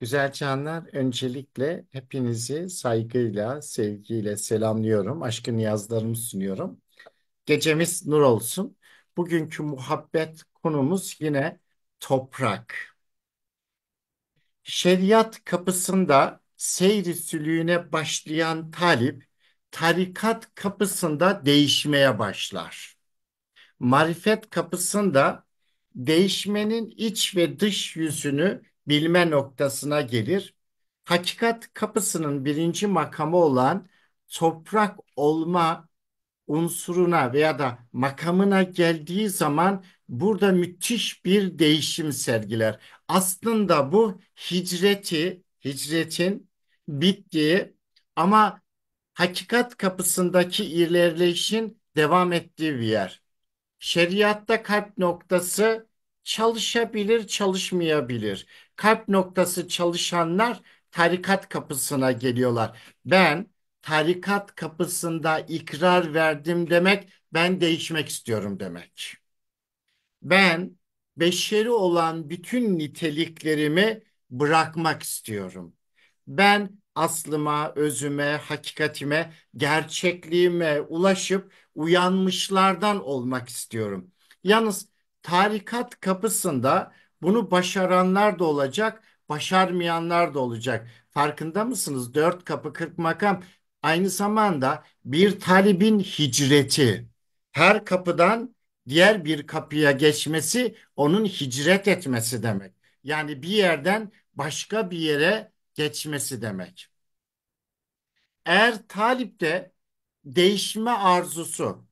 Güzel canlar, öncelikle hepinizi saygıyla, sevgiyle selamlıyorum. Aşkın yazlarımı sunuyorum. Gecemiz nur olsun. Bugünkü muhabbet konumuz yine toprak. Şeriat kapısında seyri sülüğüne başlayan talip, tarikat kapısında değişmeye başlar. Marifet kapısında değişmenin iç ve dış yüzünü bilme noktasına gelir. Hakikat kapısının birinci makamı olan toprak olma unsuruna veya da makamına geldiği zaman burada müthiş bir değişim sergiler. Aslında bu hicreti, hicretin bittiği ama hakikat kapısındaki ilerleyişin devam ettiği bir yer. Şeriatta kalp noktası çalışabilir, çalışmayabilir. Kalp noktası çalışanlar tarikat kapısına geliyorlar. Ben tarikat kapısında ikrar verdim demek, ben değişmek istiyorum demek. Ben beşeri olan bütün niteliklerimi bırakmak istiyorum. Ben aslıma, özüme, hakikatime, gerçekliğime ulaşıp uyanmışlardan olmak istiyorum. Yalnız tarikat kapısında bunu başaranlar da olacak, başarmayanlar da olacak. Farkında mısınız? Dört kapı kırk makam aynı zamanda bir talibin hicreti. Her kapıdan diğer bir kapıya geçmesi onun hicret etmesi demek. Yani bir yerden başka bir yere geçmesi demek. Eğer talipte değişme arzusu,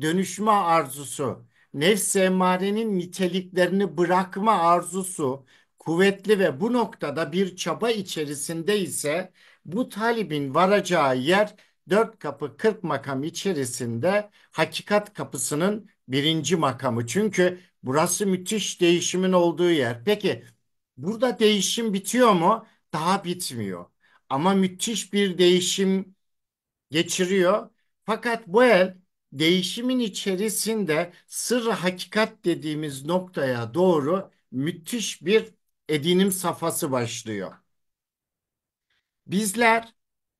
dönüşme arzusu nefs emmarenin niteliklerini bırakma arzusu kuvvetli ve bu noktada bir çaba içerisinde ise bu talibin varacağı yer dört kapı kırk makam içerisinde hakikat kapısının birinci makamı. Çünkü burası müthiş değişimin olduğu yer. Peki burada değişim bitiyor mu? Daha bitmiyor. Ama müthiş bir değişim geçiriyor. Fakat bu el değişimin içerisinde sır hakikat dediğimiz noktaya doğru müthiş bir edinim safhası başlıyor. Bizler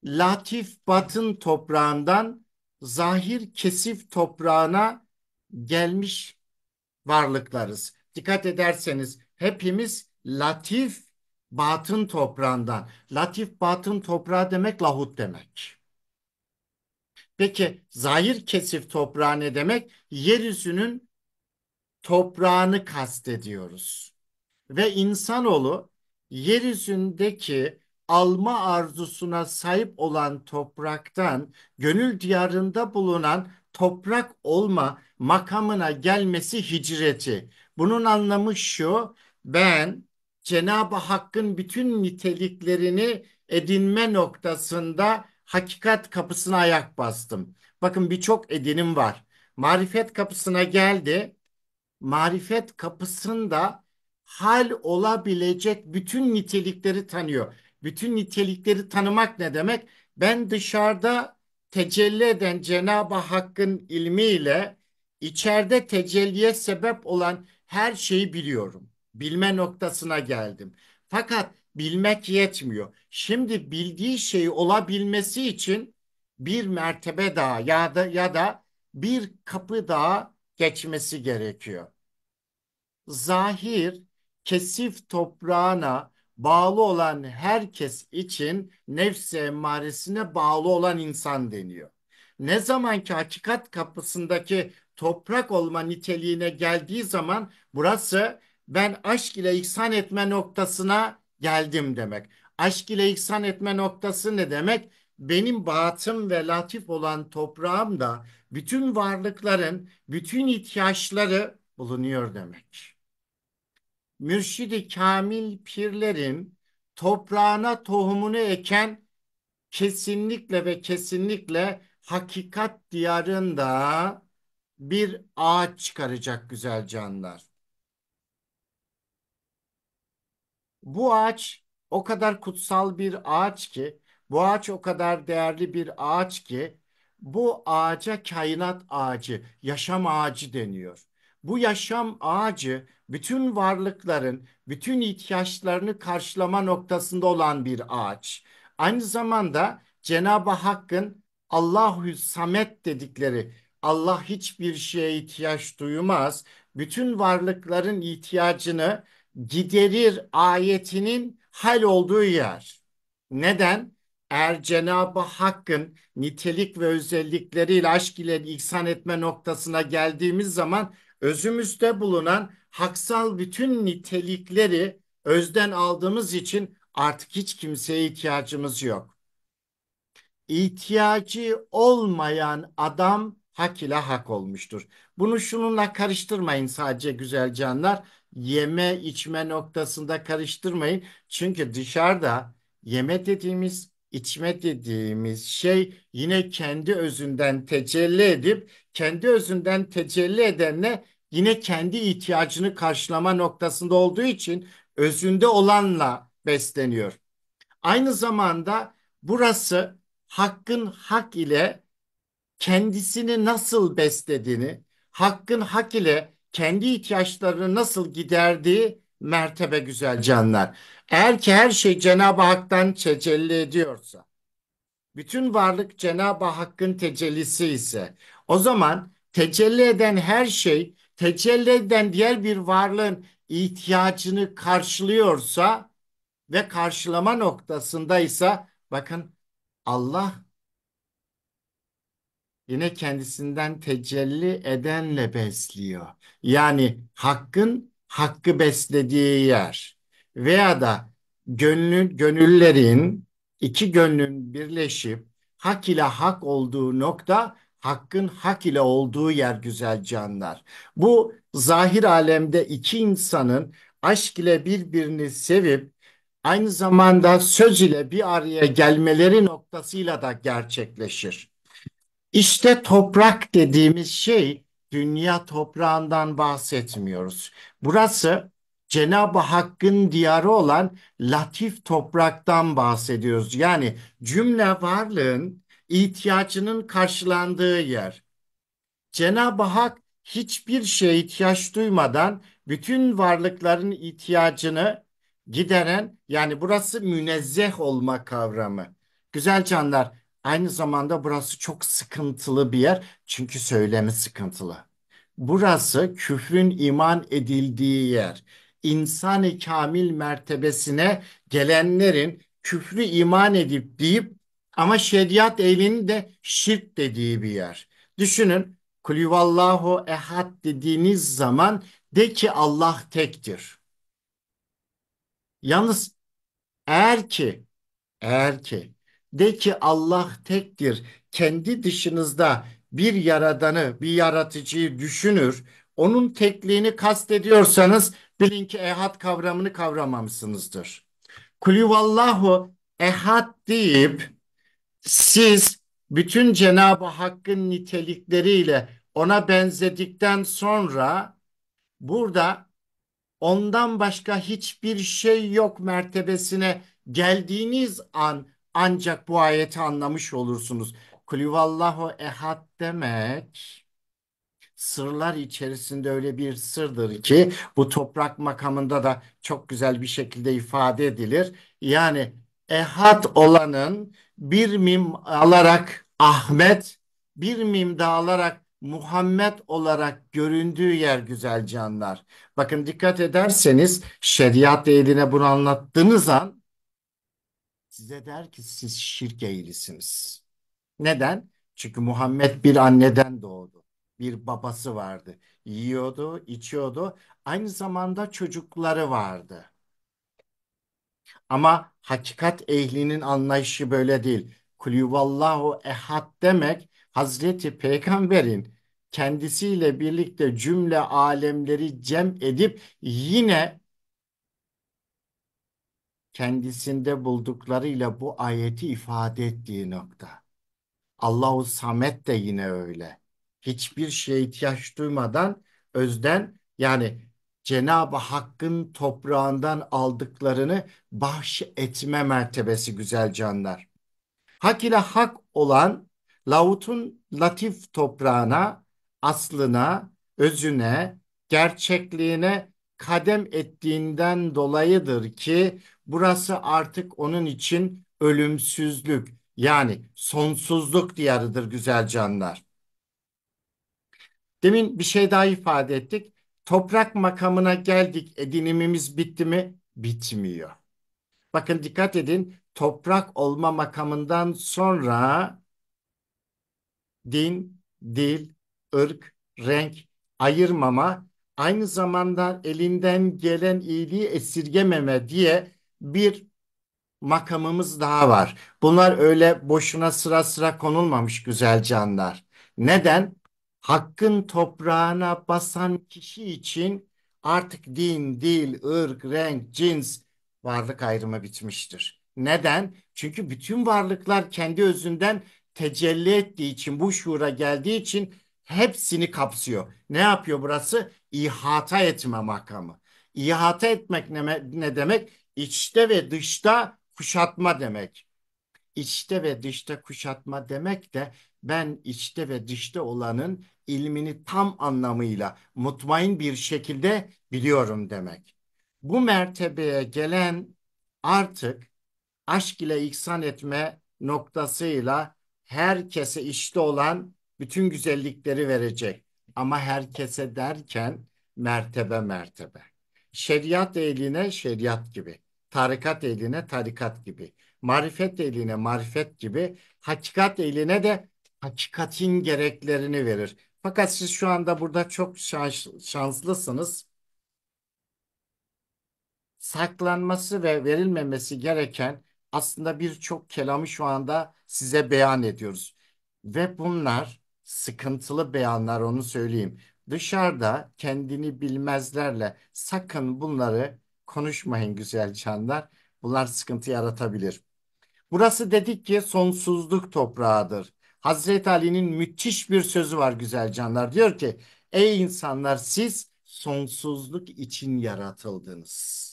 Latif Batın toprağından zahir kesif toprağına gelmiş varlıklarız. Dikkat ederseniz hepimiz Latif Batın toprağından. Latif Batın toprağı demek lahut demek. Peki zahir kesif toprağı ne demek? Yeryüzünün toprağını kastediyoruz. Ve insanoğlu yeryüzündeki alma arzusuna sahip olan topraktan gönül diyarında bulunan toprak olma makamına gelmesi hicreti. Bunun anlamı şu, ben Cenab-ı Hakk'ın bütün niteliklerini edinme noktasında hakikat kapısına ayak bastım. Bakın birçok edenim var. Marifet kapısına geldi. Marifet kapısında hal olabilecek bütün nitelikleri tanıyor. Bütün nitelikleri tanımak ne demek? Ben dışarıda tecelli eden Cenab-ı Hakk'ın ilmiyle içeride tecelliye sebep olan her şeyi biliyorum. Bilme noktasına geldim. Fakat bilmek yetmiyor. Şimdi bildiği şeyi olabilmesi için bir mertebe daha ya da ya da bir kapı daha geçmesi gerekiyor. Zahir kesif toprağına bağlı olan herkes için nefsi emmaresine bağlı olan insan deniyor. Ne zaman ki hakikat kapısındaki toprak olma niteliğine geldiği zaman burası ben aşk ile ihsan etme noktasına geldim demek. Aşk ile ihsan etme noktası ne demek? Benim batım ve latif olan toprağım da bütün varlıkların bütün ihtiyaçları bulunuyor demek. Mürşidi Kamil pirlerin toprağına tohumunu eken kesinlikle ve kesinlikle hakikat diyarında bir ağaç çıkaracak güzel canlar. Bu ağaç o kadar kutsal bir ağaç ki, bu ağaç o kadar değerli bir ağaç ki, bu ağaca kainat ağacı, yaşam ağacı deniyor. Bu yaşam ağacı bütün varlıkların bütün ihtiyaçlarını karşılama noktasında olan bir ağaç. Aynı zamanda Cenab-ı Hakk'ın Allahü Samet dedikleri Allah hiçbir şeye ihtiyaç duymaz. Bütün varlıkların ihtiyacını giderir ayetinin hal olduğu yer. Neden? Eğer Cenab-ı Hakk'ın nitelik ve özellikleriyle aşk ile ihsan etme noktasına geldiğimiz zaman özümüzde bulunan haksal bütün nitelikleri özden aldığımız için artık hiç kimseye ihtiyacımız yok. İhtiyacı olmayan adam hak ile hak olmuştur. Bunu şununla karıştırmayın sadece güzel canlar yeme içme noktasında karıştırmayın. Çünkü dışarıda yeme dediğimiz, içme dediğimiz şey yine kendi özünden tecelli edip kendi özünden tecelli edenle yine kendi ihtiyacını karşılama noktasında olduğu için özünde olanla besleniyor. Aynı zamanda burası hakkın hak ile kendisini nasıl beslediğini, hakkın hak ile kendi ihtiyaçlarını nasıl giderdiği mertebe güzel canlar. Eğer ki her şey Cenab-ı Hak'tan tecelli ediyorsa, bütün varlık Cenab-ı Hakk'ın tecellisi ise, o zaman tecelli eden her şey, tecelli eden diğer bir varlığın ihtiyacını karşılıyorsa ve karşılama noktasındaysa, bakın Allah yine kendisinden tecelli edenle besliyor. Yani hakkın hakkı beslediği yer veya da gönlün, gönüllerin iki gönlün birleşip hak ile hak olduğu nokta hakkın hak ile olduğu yer güzel canlar. Bu zahir alemde iki insanın aşk ile birbirini sevip aynı zamanda söz ile bir araya gelmeleri noktasıyla da gerçekleşir. İşte toprak dediğimiz şey dünya toprağından bahsetmiyoruz. Burası Cenab-ı Hakk'ın diyarı olan latif topraktan bahsediyoruz. Yani cümle varlığın ihtiyacının karşılandığı yer. Cenab-ı Hak hiçbir şeye ihtiyaç duymadan bütün varlıkların ihtiyacını gideren yani burası münezzeh olma kavramı. Güzel canlar Aynı zamanda burası çok sıkıntılı bir yer çünkü söylemi sıkıntılı. Burası küfrün iman edildiği yer. İnsani kamil mertebesine gelenlerin küfrü iman edip deyip ama şeriat elini de şirk dediği bir yer. Düşünün kulüvallahu ehad dediğiniz zaman de ki Allah tektir. Yalnız eğer ki eğer ki de ki Allah tektir. Kendi dışınızda bir yaradanı, bir yaratıcıyı düşünür. Onun tekliğini kastediyorsanız bilin ki ehad kavramını kavramamışsınızdır. Kulüvallahu ehad deyip siz bütün Cenab-ı Hakk'ın nitelikleriyle ona benzedikten sonra burada ondan başka hiçbir şey yok mertebesine geldiğiniz an ancak bu ayeti anlamış olursunuz. Kulüvallahu ehad demek sırlar içerisinde öyle bir sırdır ki bu toprak makamında da çok güzel bir şekilde ifade edilir. Yani ehad olanın bir mim alarak Ahmet, bir mim de alarak Muhammed olarak göründüğü yer güzel canlar. Bakın dikkat ederseniz şeriat eline bunu anlattığınız an size der ki siz şirk eğilisiniz. Neden? Çünkü Muhammed bir anneden doğdu. Bir babası vardı. Yiyordu, içiyordu. Aynı zamanda çocukları vardı. Ama hakikat ehlinin anlayışı böyle değil. Kulüvallahu ehad demek Hazreti Peygamber'in kendisiyle birlikte cümle alemleri cem edip yine kendisinde bulduklarıyla bu ayeti ifade ettiği nokta. Allahu Samet de yine öyle. Hiçbir şeye ihtiyaç duymadan özden yani Cenab-ı Hakk'ın toprağından aldıklarını etme mertebesi güzel canlar. Hak ile hak olan Lavut'un latif toprağına, aslına, özüne, gerçekliğine kadem ettiğinden dolayıdır ki burası artık onun için ölümsüzlük yani sonsuzluk diyarıdır güzel canlar. Demin bir şey daha ifade ettik. Toprak makamına geldik. Edinimimiz bitti mi? Bitmiyor. Bakın dikkat edin. Toprak olma makamından sonra din, dil, ırk, renk ayırmama aynı zamanda elinden gelen iyiliği esirgememe diye bir makamımız daha var. Bunlar öyle boşuna sıra sıra konulmamış güzel canlar. Neden? Hakkın toprağına basan kişi için artık din, dil, ırk, renk, cins varlık ayrımı bitmiştir. Neden? Çünkü bütün varlıklar kendi özünden tecelli ettiği için, bu şuura geldiği için hepsini kapsıyor. Ne yapıyor burası? ihata etme makamı. İhata etmek ne, ne demek? İçte ve dışta kuşatma demek. İçte ve dışta kuşatma demek de ben içte ve dışta olanın ilmini tam anlamıyla mutmain bir şekilde biliyorum demek. Bu mertebeye gelen artık aşk ile ihsan etme noktasıyla herkese işte olan bütün güzellikleri verecek ama herkese derken mertebe mertebe. Şeriat eline şeriat gibi. Tarikat eline tarikat gibi. Marifet eline marifet gibi. Hakikat eline de hakikatin gereklerini verir. Fakat siz şu anda burada çok şans, şanslısınız. Saklanması ve verilmemesi gereken aslında birçok kelamı şu anda size beyan ediyoruz. Ve bunlar sıkıntılı beyanlar onu söyleyeyim. Dışarıda kendini bilmezlerle sakın bunları konuşmayın güzel canlar. Bunlar sıkıntı yaratabilir. Burası dedik ki sonsuzluk toprağıdır. Hazreti Ali'nin müthiş bir sözü var güzel canlar. Diyor ki ey insanlar siz sonsuzluk için yaratıldınız.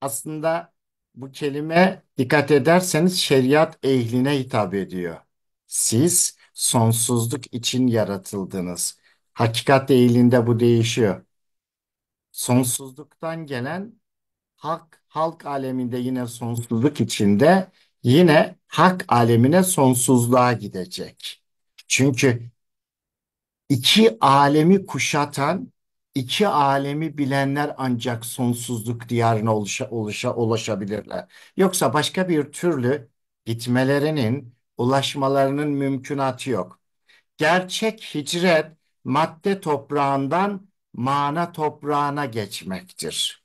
Aslında bu kelime dikkat ederseniz şeriat ehline hitap ediyor. Siz sonsuzluk için yaratıldınız. Hakikat eğilinde bu değişiyor. Sonsuzluktan gelen hak, halk aleminde yine sonsuzluk içinde yine hak alemine sonsuzluğa gidecek. Çünkü iki alemi kuşatan İki alemi bilenler ancak sonsuzluk diyarına oluşa, oluşa, ulaşabilirler. Yoksa başka bir türlü gitmelerinin, ulaşmalarının mümkünatı yok. Gerçek hicret madde toprağından mana toprağına geçmektir.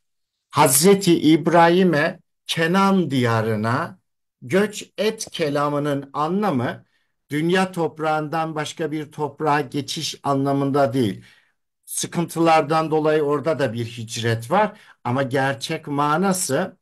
Hazreti İbrahim'e Kenan diyarına göç et kelamının anlamı dünya toprağından başka bir toprağa geçiş anlamında değil sıkıntılardan dolayı orada da bir hicret var ama gerçek manası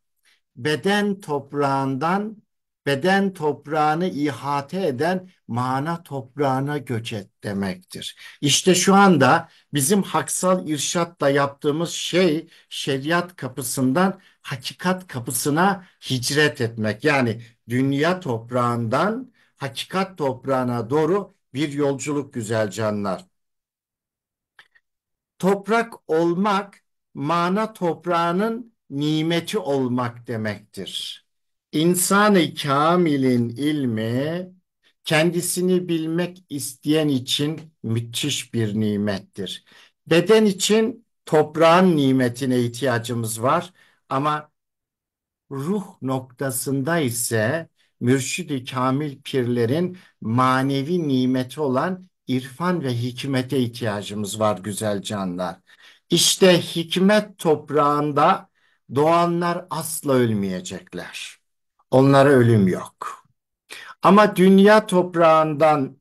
beden toprağından beden toprağını ihate eden mana toprağına göç et demektir. İşte şu anda bizim haksal irşatla yaptığımız şey şeriat kapısından hakikat kapısına hicret etmek. Yani dünya toprağından hakikat toprağına doğru bir yolculuk güzel canlar. Toprak olmak mana toprağının nimeti olmak demektir. İnsan-ı kamilin ilmi kendisini bilmek isteyen için müthiş bir nimettir. Beden için toprağın nimetine ihtiyacımız var ama ruh noktasında ise mürşidi kamil pirlerin manevi nimeti olan irfan ve hikmete ihtiyacımız var güzel canlar. İşte hikmet toprağında doğanlar asla ölmeyecekler. Onlara ölüm yok. Ama dünya toprağından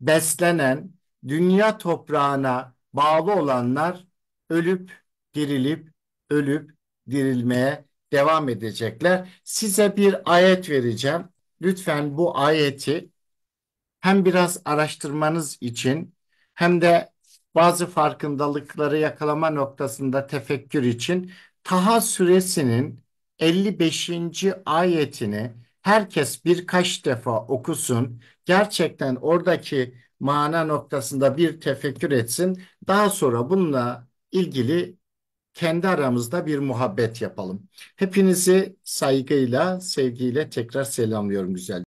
beslenen, dünya toprağına bağlı olanlar ölüp, dirilip, ölüp, dirilmeye devam edecekler. Size bir ayet vereceğim. Lütfen bu ayeti hem biraz araştırmanız için hem de bazı farkındalıkları yakalama noktasında tefekkür için Taha suresinin 55. ayetini herkes birkaç defa okusun. Gerçekten oradaki mana noktasında bir tefekkür etsin. Daha sonra bununla ilgili kendi aramızda bir muhabbet yapalım. Hepinizi saygıyla, sevgiyle tekrar selamlıyorum güzel.